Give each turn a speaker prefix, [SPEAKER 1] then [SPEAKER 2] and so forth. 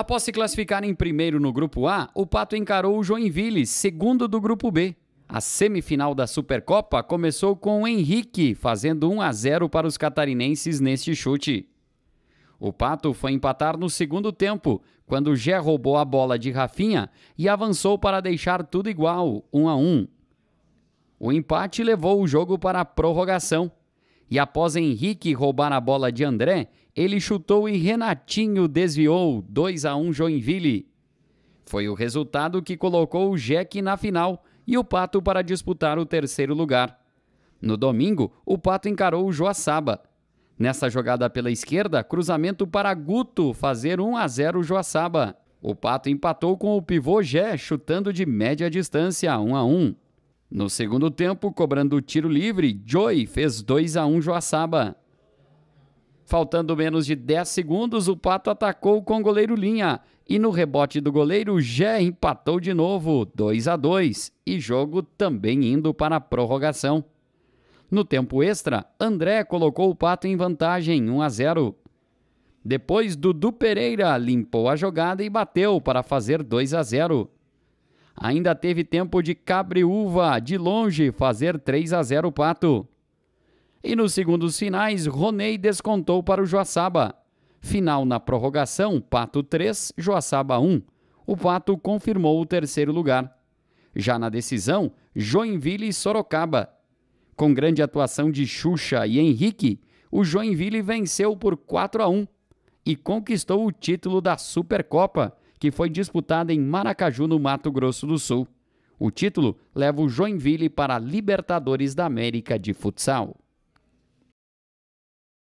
[SPEAKER 1] Após se classificar em primeiro no grupo A, o Pato encarou o Joinville, segundo do grupo B. A semifinal da Supercopa começou com o Henrique fazendo 1 a 0 para os catarinenses neste chute. O Pato foi empatar no segundo tempo, quando Gé roubou a bola de Rafinha e avançou para deixar tudo igual, 1 a 1. O empate levou o jogo para a prorrogação. E após Henrique roubar a bola de André, ele chutou e Renatinho desviou 2 a 1 Joinville. Foi o resultado que colocou o Jeque na final e o Pato para disputar o terceiro lugar. No domingo, o Pato encarou o Joaçaba. Nessa jogada pela esquerda, cruzamento para Guto fazer 1 a 0 Joaçaba. O Pato empatou com o pivô Gé, chutando de média distância 1 a 1. No segundo tempo, cobrando o tiro livre, Joy fez 2 a 1 Joaçaba. Faltando menos de 10 segundos, o Pato atacou com o goleiro Linha e no rebote do goleiro, Jé empatou de novo, 2 a 2, e jogo também indo para a prorrogação. No tempo extra, André colocou o Pato em vantagem, 1 a 0. Depois, Dudu Pereira limpou a jogada e bateu para fazer 2 a 0. Ainda teve tempo de Cabriúva, de longe, fazer 3 a 0 o Pato. E nos segundos finais, Roney descontou para o Joaçaba. Final na prorrogação, Pato 3, Joaçaba 1. O Pato confirmou o terceiro lugar. Já na decisão, Joinville e Sorocaba. Com grande atuação de Xuxa e Henrique, o Joinville venceu por 4 a 1 e conquistou o título da Supercopa, que foi disputada em Maracaju, no Mato Grosso do Sul. O título leva o Joinville para a Libertadores da América de futsal.